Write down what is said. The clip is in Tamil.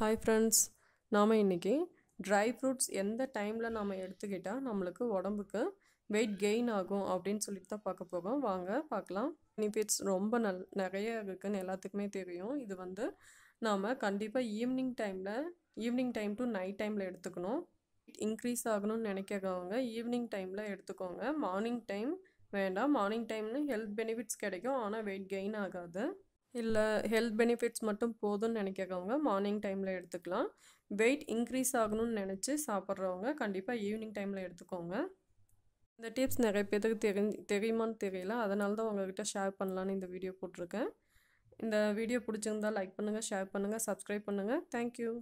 ஹாய் ஃப்ரெண்ட்ஸ் நாம் இன்றைக்கி ட்ரை ஃப்ரூட்ஸ் எந்த டைமில் நாம் எடுத்துக்கிட்டால் நம்மளுக்கு உடம்புக்கு வெயிட் கெயின் ஆகும் அப்படின்னு சொல்லிட்டு தான் பார்க்க போகும் வாங்க பார்க்கலாம் பெனிஃபிட்ஸ் ரொம்ப நல் நிறைய இருக்குதுன்னு எல்லாத்துக்குமே தெரியும் இது வந்து நாம் கண்டிப்பாக ஈவினிங் டைமில் ஈவினிங் டைம் டு நைட் டைமில் எடுத்துக்கணும் இன்க்ரீஸ் ஆகணும்னு நினைக்கிறவங்க ஈவினிங் டைமில் எடுத்துக்கோங்க மார்னிங் டைம் வேண்டாம் மார்னிங் டைம்னு ஹெல்த் பெனிஃபிட்ஸ் கிடைக்கும் ஆனால் வெயிட் கெயின் ஆகாது இல்லை ஹெல்த் பெனிஃபிட்ஸ் மட்டும் போதும்னு நினைக்கிறவங்க மார்னிங் டைமில் எடுத்துக்கலாம் வெயிட் இன்க்ரீஸ் ஆகணும்னு நினச்சி சாப்பிட்றவங்க கண்டிப்பாக ஈவினிங் டைமில் எடுத்துக்கோங்க இந்த டிப்ஸ் நிறைய பேருக்கு தெரி தெரியுமான்னு தெரியல அதனால தான் உங்கள்கிட்ட ஷேர் பண்ணலான்னு இந்த வீடியோ போட்டிருக்கேன் இந்த வீடியோ பிடிச்சிருந்தால் லைக் பண்ணுங்கள் ஷேர் பண்ணுங்கள் சப்ஸ்கிரைப் பண்ணுங்கள் தேங்க்யூ